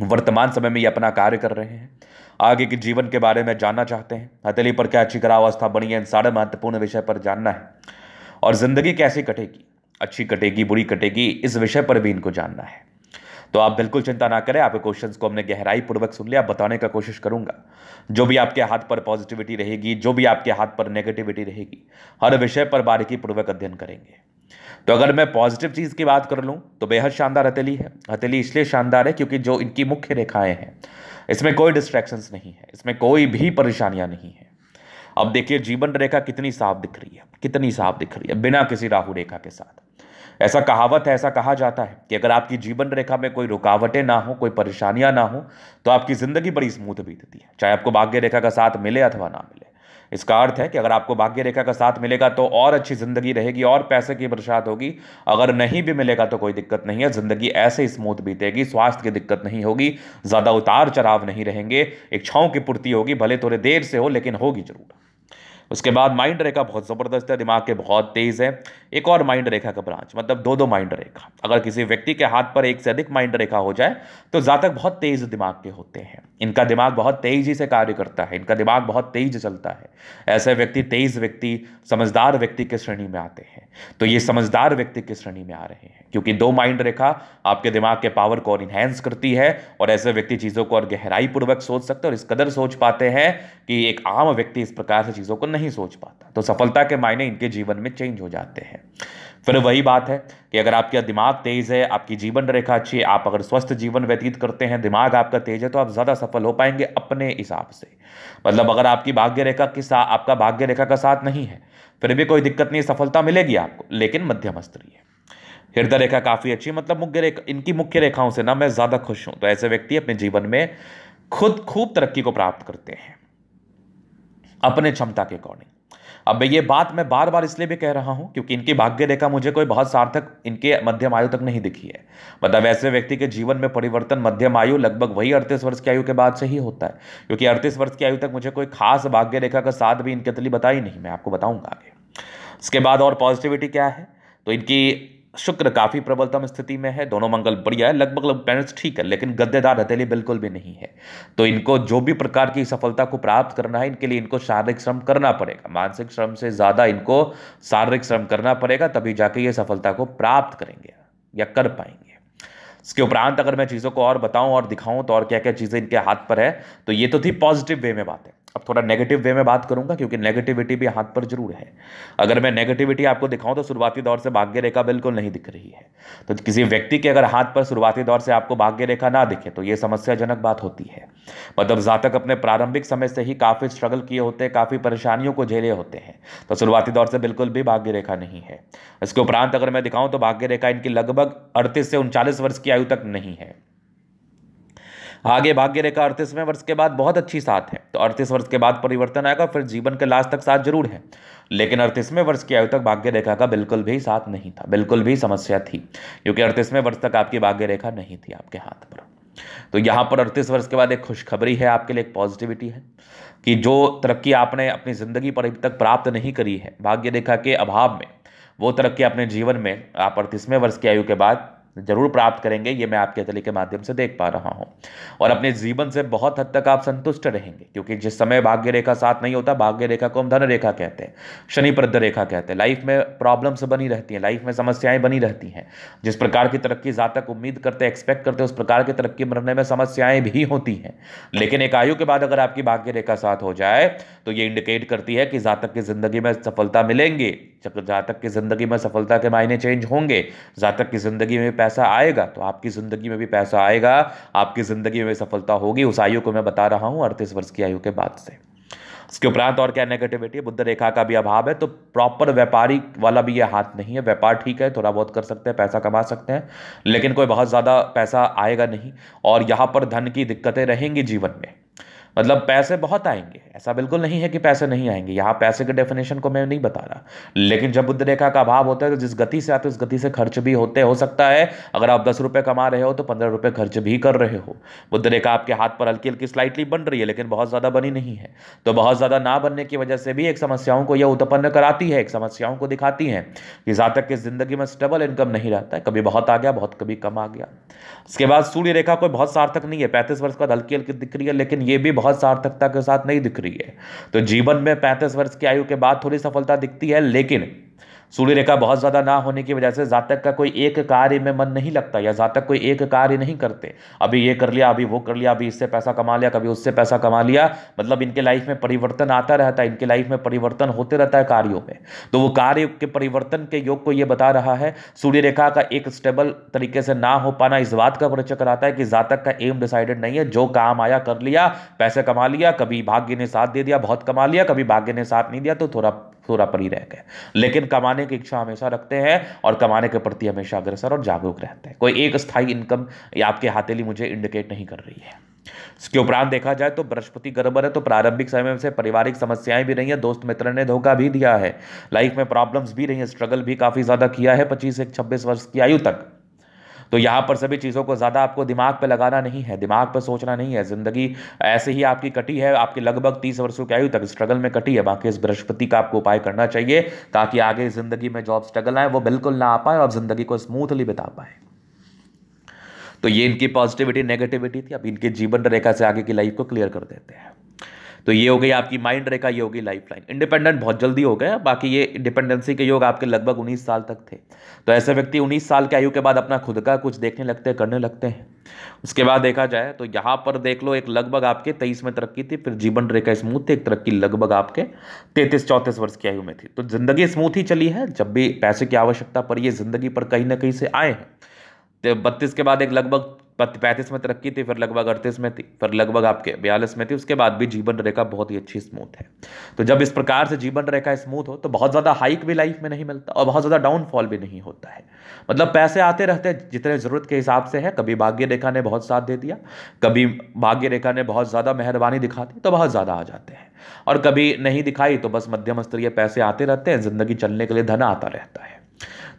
वर्तमान समय में ये अपना कार्य कर रहे हैं आगे के जीवन के बारे में जानना चाहते हैं हथेली पर क्या अच्छी अवस्था बनी है इन सारे महत्वपूर्ण विषय पर जानना है और ज़िंदगी कैसे कटेगी अच्छी कटेगी बुरी कटेगी इस विषय पर भी इनको जानना है तो आप बिल्कुल चिंता ना करें आपके क्वेश्चंस को हमने गहराई पूर्वक सुन लिया बताने का कोशिश करूंगा जो भी आपके हाथ पर पॉजिटिविटी रहेगी जो भी आपके हाथ पर नेगेटिविटी रहेगी हर विषय पर बारीकी पूर्वक अध्ययन करेंगे तो अगर मैं पॉजिटिव चीज़ की बात कर लूँ तो बेहद शानदार हथेली है हथेली इसलिए शानदार है क्योंकि जो इनकी मुख्य रेखाएं हैं इसमें कोई डिस्ट्रैक्शंस नहीं है इसमें कोई भी परेशानियां नहीं है अब देखिए जीवन रेखा कितनी साफ दिख रही है कितनी साफ दिख रही है बिना किसी राहु रेखा के साथ ऐसा कहावत है ऐसा कहा जाता है कि अगर आपकी जीवन रेखा में कोई रुकावटें ना हो कोई परेशानियां ना हो तो आपकी ज़िंदगी बड़ी स्मूथ बीतती है चाहे आपको भाग्य रेखा का साथ मिले अथवा ना मिले इसका अर्थ है कि अगर आपको भाग्य रेखा का साथ मिलेगा तो और अच्छी ज़िंदगी रहेगी और पैसे की बरसात होगी अगर नहीं भी मिलेगा तो कोई दिक्कत नहीं है ज़िंदगी ऐसे स्मूथ बीतेगी स्वास्थ्य की दिक्कत नहीं होगी ज़्यादा उतार चढ़ाव नहीं रहेंगे इच्छाओं की पूर्ति होगी भले थोड़े देर से हो लेकिन होगी जरूर उसके बाद माइंड रेखा बहुत ज़बरदस्त है दिमाग के बहुत तेज़ है एक और माइंड रेखा का ब्रांच मतलब दो दो माइंड रेखा अगर किसी व्यक्ति के हाथ पर एक से अधिक माइंड रेखा हो जाए तो जातक बहुत तेज़ दिमाग के होते हैं इनका दिमाग बहुत तेज़ी से कार्य करता है इनका दिमाग बहुत तेज चलता है ऐसे व्यक्ति तेज़ व्यक्ति समझदार व्यक्ति के श्रेणी में आते हैं तो ये समझदार व्यक्ति के श्रेणी में आ रहे हैं क्योंकि दो माइंड रेखा आपके दिमाग के पावर को और इन्हेंस करती है और ऐसे व्यक्ति चीज़ों को और गहराई पूर्वक सोच सकते हैं और इस कदर सोच पाते हैं कि एक आम व्यक्ति इस प्रकार से चीज़ों को नहीं नहीं सोच पाता तो सफलता के मायने इनके जीवन में चेंज हो जाते हैं फिर वही बात है कि अगर आपका दिमाग तेज़ है आपकी जीवन रेखा अच्छी है आप अगर स्वस्थ जीवन व्यतीत करते हैं दिमाग आपका तेज़ है तो आप ज़्यादा सफल हो पाएंगे अपने हिसाब से मतलब अगर आपकी भाग्य रेखा के साथ आपका भाग्य रेखा का साथ नहीं है फिर भी कोई दिक्कत नहीं सफलता मिलेगी आपको लेकिन मध्यम स्तरीय हृदय रेखा काफ़ी अच्छी मतलब मुख्य रेखा इनकी मुख्य रेखाओं से ना मैं ज़्यादा खुश हूँ तो ऐसे व्यक्ति अपने जीवन में खुद खूब तरक्की को प्राप्त करते हैं अपने क्षमता के अकॉर्डिंग अब ये बात मैं बार बार इसलिए भी कह रहा हूँ क्योंकि इनकी भाग्य रेखा मुझे कोई बहुत सार्थक इनके मध्यम आयु तक नहीं दिखी है मतलब ऐसे व्यक्ति के जीवन में परिवर्तन मध्यम आयु लगभग वही अड़तीस वर्ष की आयु के बाद से ही होता है क्योंकि अड़तीस वर्ष की आयु तक मुझे कोई खास भाग्य रेखा का साथ भी इनके तली बताई नहीं मैं आपको बताऊंगा आगे इसके बाद और पॉजिटिविटी क्या है तो इनकी शुक्र काफ़ी प्रबलतम स्थिति में है दोनों मंगल बढ़िया है लगभग लगभग बैलेंस ठीक है लेकिन गद्देदार हथेली बिल्कुल भी नहीं है तो इनको जो भी प्रकार की सफलता को प्राप्त करना है इनके लिए इनको शारीरिक श्रम करना पड़ेगा मानसिक श्रम से ज़्यादा इनको शारीरिक श्रम करना पड़ेगा तभी जाके ये सफलता को प्राप्त करेंगे या कर पाएंगे इसके उपरांत अगर मैं चीज़ों को और बताऊं और दिखाऊं तो और क्या क्या चीज़ें इनके हाथ पर है तो ये तो थी पॉजिटिव वे में बातें अब थोड़ा नेगेटिव वे में बात करूंगा क्योंकि नेगेटिविटी भी हाथ पर जरूर है अगर मैं नेगेटिविटी आपको दिखाऊं तो शुरुआती दौर से भाग्य रेखा बिल्कुल नहीं दिख रही है तो किसी व्यक्ति के अगर हाथ पर शुरुआती दौर से आपको भाग्य रेखा ना दिखे तो ये समस्याजनक बात होती है मतलब जातक अपने प्रारंभिक समय से ही काफ़ी स्ट्रगल किए होते हैं काफ़ी परेशानियों को झेले होते हैं तो शुरुआती दौर से बिल्कुल भी भाग्य रेखा नहीं है इसके उपरांत अगर मैं दिखाऊँ तो भाग्य रेखा इनकी लगभग अड़तीस से उनचालीस वर्ष की आयु तक नहीं है आगे भाग्य रेखा अड़तीसवें वर्ष के बाद बहुत अच्छी साथ है तो अड़तीस वर्ष के बाद परिवर्तन आएगा फिर जीवन के लास्ट तक साथ जरूर है लेकिन अड़तीसवें वर्ष की आयु तक भाग्य रेखा का बिल्कुल भी साथ नहीं था बिल्कुल भी समस्या थी क्योंकि अड़तीसवें वर्ष तक आपकी भाग्य रेखा नहीं थी आपके हाथ पर तो यहाँ पर अड़तीस वर्ष के बाद एक खुशखबरी है आपके लिए एक पॉजिटिविटी है कि जो तरक्की आपने अपनी ज़िंदगी पर अभी तक प्राप्त नहीं करी है भाग्य रेखा के अभाव में वो तरक्की अपने जीवन में आप अड़तीसवें वर्ष की आयु के बाद जरूर प्राप्त करेंगे ये मैं आपके अतली के माध्यम से देख पा रहा हूँ और अपने जीवन से बहुत हद तक आप संतुष्ट रहेंगे क्योंकि जिस समय भाग्य रेखा साथ नहीं होता भाग्य रेखा को हम धन रेखा कहते हैं शनि प्रद्ध रेखा कहते हैं लाइफ में प्रॉब्लम्स बनी रहती हैं लाइफ में समस्याएं बनी रहती हैं जिस प्रकार की तरक्की जातक उम्मीद करते एक्सपेक्ट करते उस प्रकार की तरक्की बनने में समस्याएं भी होती हैं लेकिन एक आयु के बाद अगर आपकी भाग्य रेखा साथ हो जाए तो ये इंडिकेट करती है कि जातक की जिंदगी में सफलता मिलेंगी जातक की जिंदगी में सफलता के मायने चेंज होंगे जातक की जिंदगी में पैसा आएगा तो आपकी ज़िंदगी में भी पैसा आएगा आपकी ज़िंदगी में सफलता होगी उस आयु को मैं बता रहा हूँ अड़तीस वर्ष की आयु के बाद से इसके उपरांत और क्या नेगेटिविटी है बुद्ध रेखा का भी अभाव है तो प्रॉपर व्यापारी वाला भी ये हाथ नहीं है व्यापार ठीक है थोड़ा बहुत कर सकते हैं पैसा कमा सकते हैं लेकिन कोई बहुत ज़्यादा पैसा आएगा नहीं और यहाँ पर धन की दिक्कतें रहेंगी जीवन में मतलब पैसे बहुत आएंगे ऐसा बिल्कुल नहीं है कि पैसे नहीं आएंगे यहाँ पैसे के डेफिनेशन को मैं नहीं बता रहा लेकिन जब बुद्ध रेखा का अभाव होता है तो जिस गति से आते उस गति से खर्च भी होते हो सकता है अगर आप दस रुपये कमा रहे हो तो पंद्रह रुपये खर्च भी कर रहे हो बुद्ध रेखा आपके हाथ पर हल्की हल्की स्लाइटली बन रही है लेकिन बहुत ज़्यादा बनी नहीं है तो बहुत ज़्यादा ना बनने की वजह से भी एक समस्याओं को यह उत्पन्न कराती है एक समस्याओं को दिखाती है कि जातक की ज़िंदगी में स्टेबल इनकम नहीं रहता है कभी बहुत आ गया बहुत कभी कम आ गया उसके बाद सूर्य रेखा कोई बहुत सार्थक नहीं है पैंतीस वर्ष का हल्की हल्की दिख रही है लेकिन ये भी बहुत सार्थकता के साथ नहीं दिख रही है तो जीवन में पैंतीस वर्ष की आयु के बाद थोड़ी सफलता दिखती है लेकिन सूर्य रेखा बहुत ज़्यादा ना होने की वजह से जातक का कोई एक कार्य में मन नहीं लगता या जातक कोई एक कार्य नहीं करते अभी ये कर लिया अभी वो कर लिया अभी इससे पैसा कमा लिया कभी उससे पैसा कमा लिया मतलब इनके लाइफ में परिवर्तन आता रहता है इनके लाइफ में परिवर्तन होते रहता है कार्यों में तो वो कार्य के परिवर्तन के योग को ये बता रहा है सूर्य रेखा का एक स्टेबल तरीके से ना हो पाना इस बात का परिचय कराता है कि जातक का एम डिसाइडेड नहीं है जो काम आया कर लिया पैसे कमा लिया कभी भाग्य ने साथ दे दिया बहुत कमा लिया कभी भाग्य ने साथ नहीं दिया तो थोड़ा पूरा रह गए लेकिन कमाने की इच्छा हमेशा रखते हैं और कमाने के प्रति हमेशा अग्रसर और जागरूक रहते हैं कोई एक स्थायी इनकम आपके हाथेली मुझे इंडिकेट नहीं कर रही है इसके उपरांत देखा जाए तो बृहस्पति गड़बड़ है तो प्रारंभिक समय में से पारिवारिक समस्याएं भी रही हैं दोस्त मित्र ने धोखा भी दिया है लाइफ में प्रॉब्लम्स भी रही हैं स्ट्रगल भी काफ़ी ज़्यादा किया है पच्चीस से छब्बीस वर्ष की आयु तक तो यहाँ पर सभी चीज़ों को ज़्यादा आपको दिमाग पर लगाना नहीं है दिमाग पर सोचना नहीं है ज़िंदगी ऐसे ही आपकी कटी है आपके लगभग तीस वर्षों की आयु तक स्ट्रगल में कटी है बाकी इस बृहस्पति का आपको उपाय करना चाहिए ताकि आगे ज़िंदगी में जो स्ट्रगल आए वो बिल्कुल ना आ पाए और ज़िंदगी को स्मूथली बिता पाए तो ये इनकी पॉजिटिविटी नेगेटिविटी थी अब इनके जीवन रेखा से आगे की लाइफ को क्लियर कर देते हैं तो ये हो गई आपकी माइंड रेखा ये होगी लाइफ लाइन इंडिपेंडेंट बहुत जल्दी हो गया बाकी ये डिपेंडेंसी के योग आपके लगभग उन्नीस साल तक थे तो ऐसे व्यक्ति उन्नीस साल की आयु के बाद अपना खुद का कुछ देखने लगते हैं करने लगते हैं उसके बाद देखा जाए तो यहाँ पर देख लो एक लगभग आपके तेईस में तरक्की थी फिर जीवन रेखा स्मूथ थी एक तरक्की लगभग आपके तैतीस चौंतीस वर्ष की आयु में थी तो जिंदगी स्मूथ ही चली है जब भी पैसे की आवश्यकता पर ये जिंदगी पर कहीं ना कहीं से आए हैं तो बत्तीस के बाद एक लगभग पैंतीस में तरक्की थी फिर लगभग अड़तीस में थी फिर लगभग आपके बयालीस में थी उसके बाद भी जीवन रेखा बहुत ही अच्छी स्मूथ है तो जब इस प्रकार से जीवन रेखा स्मूथ हो तो बहुत ज़्यादा हाइक भी लाइफ में नहीं मिलता और बहुत ज़्यादा डाउनफॉल भी नहीं होता है मतलब पैसे आते रहते हैं जितने ज़रूरत के हिसाब से है कभी भाग्य रेखा ने बहुत साथ दे दिया कभी भाग्य रेखा ने बहुत ज़्यादा मेहरबानी दिखा दी तो बहुत ज़्यादा आ जाते हैं और कभी नहीं दिखाई तो बस मध्यम स्तरीय पैसे आते रहते हैं ज़िंदगी चलने के लिए धन आता रहता है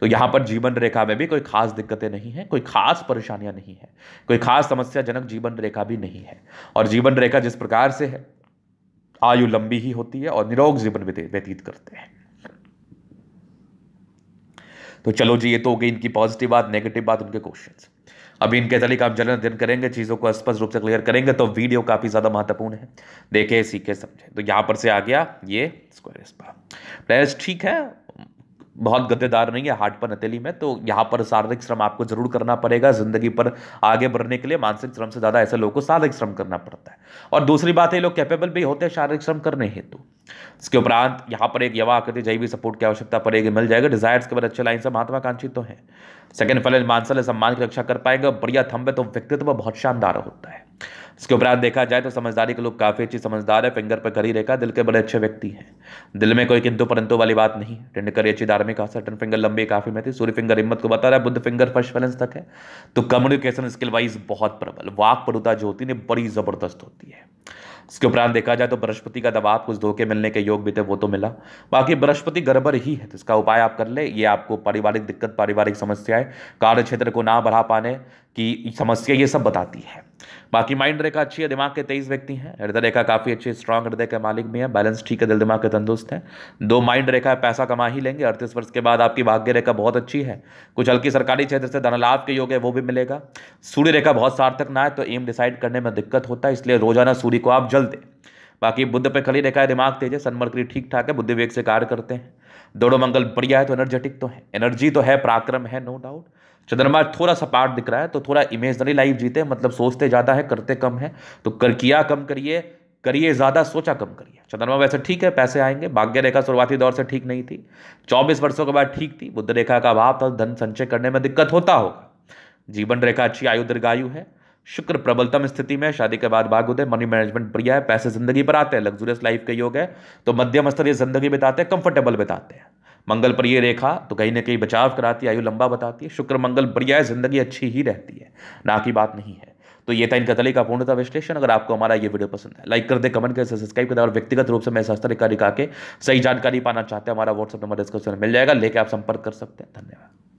तो यहां पर जीवन रेखा में भी कोई खास दिक्कतें नहीं है कोई खास परेशानियां नहीं है कोई खास समस्याजनक जीवन रेखा भी नहीं है और जीवन रेखा जिस प्रकार से है आयु लंबी ही होती है और निरोग जीवन व्यतीत करते हैं तो चलो जी ये तो हो गई इनकी पॉजिटिव बात नेगेटिव बात उनके क्वेश्चन अभी इनके तलिक आप जलन अध्ययन करेंगे चीज़ों को स्पष्ट रूप से क्लियर करेंगे तो वीडियो काफ़ी ज़्यादा महत्वपूर्ण है देखे सीखे समझे तो यहाँ पर से आ गया ये स्क्वायर स्पा प्लेयर्स ठीक है बहुत गद्देदार नहीं है हार्ट पर नतीली में तो यहाँ पर शारीरिक श्रम आपको जरूर करना पड़ेगा जिंदगी पर आगे बढ़ने के लिए मानसिक श्रम से ज़्यादा ऐसे लोगों को शारीरिक श्रम करना पड़ता है और दूसरी बात है लोग कैपेबल भी होते हैं शारीरिक श्रम करने हेतु इसके उपरांत यहाँ पर एक यवा आकृति जैवी सपोर्ट की आवश्यकता पड़ेगी मिल जाएगा डिजायर्स के बाद अच्छे लाइन से महत्वाकांक्षी तो हैं सेकंड फल मानसल सम्मान की रक्षा कर पाएंगे बढ़िया थम्बे तो व्यक्तित्व बहुत शानदार होता है इसके उपरांत देखा जाए तो समझदारी के लोग काफ़ी अच्छी समझदार है फिंगर पर करी रेखा दिल के बड़े अच्छे व्यक्ति हैं दिल में कोई किंतु परंतु वाली बात नहीं करी अच्छी धार्मिक आशा टन फिंगर लंबी काफ़ी में थी सूर्य फिंगर हिम्मत को बता रहा है बुद्ध फिंगर फर्स्ट बैलेंस तक है तो कम्युनिकेशन स्किल वाइज बहुत प्रबल वाक परुता जो होती है बड़ी ज़बरदस्त होती है इसके उपरांत देखा जाए तो बृहस्पति का दबाव कुछ धोखे मिलने के योग भी थे वो तो मिला बाकी बृहस्पति गड़बड़ ही है तो इसका उपाय आप कर ले ये आपको पारिवारिक दिक्कत पारिवारिक समस्याएं कार्य क्षेत्र को ना बढ़ा पाने की समस्या ये सब बताती है बाकी माइंड रेखा अच्छी है दिमाग के तेईस व्यक्ति हैं हृदय रेखा काफ़ी अच्छी स्ट्रांग हृदय के मालिक भी है बैलेंस ठीक है दिल दिमाग के तंदुरुस्त है दो माइंड रेखा है पैसा कमा ही लेंगे अड़तीस वर्ष के बाद आपकी भाग्य रेखा बहुत अच्छी है कुछ हल्की सरकारी क्षेत्र से धनलाभ के योग है वो भी मिलेगा सूर्य रेखा बहुत सार्थक ना है तो एम डिसाइड करने में दिक्कत होता है इसलिए रोजाना सूर्य को आप जल दें बाकी बुद्ध पे खड़ी रेखा है दिमाग तेज है सनमरकरी ठीक ठाक है बुद्धि वेग से कार्य करते हैं दोनों मंगल बढ़िया है तो एनर्जेटिक तो है एनर्जी तो है पराक्रम है नो डाउट चंद्रमा थोड़ा सा पार्ट दिख रहा है तो थोड़ा इमेजनरी लाइफ जीते मतलब सोचते ज़्यादा है करते कम है तो कर किया कम करिए करिए ज़्यादा सोचा कम करिए चंद्रमा वैसे ठीक है पैसे आएंगे भाग्य रेखा शुरुआती दौर से ठीक नहीं थी चौबीस वर्षों के बाद ठीक थी बुद्ध रेखा का अभाव था धन संचय करने में दिक्कत होता होगा जीवन रेखा अच्छी आयु दीर्घायु है शुक्र प्रबलतम स्थिति में शादी के बाद भाग भागोदय मनी मैनेजमेंट बढ़िया है पैसे जिंदगी पर आते हैं लग्जूरियस लाइफ के योग है तो मध्यम स्तर ये जिंदगी बिताते हैं कंफर्टेबल बिताते हैं मंगल पर ये रेखा तो कहीं ना कहीं बचाव कराती है आयु लंबा बताती है शुक्र मंगल बढ़िया है जिंदगी अच्छी ही रहती है ना की बात नहीं है तो ये था इनका तली का पूर्णता विश्लेषण अगर आपको हमारा ये वीडियो पसंद है लाइक कर दे कमेंट कर सब्सक्राइब कर दे और व्यक्तिगत रूप से मैं सस्ता रिका रिका के सही जानकारी पाना चाहते हैं हमारा व्हाट्सअप नंबर डिस्क्रिप्शन में मिल जाएगा लेके आप संपर्क कर सकते हैं धन्यवाद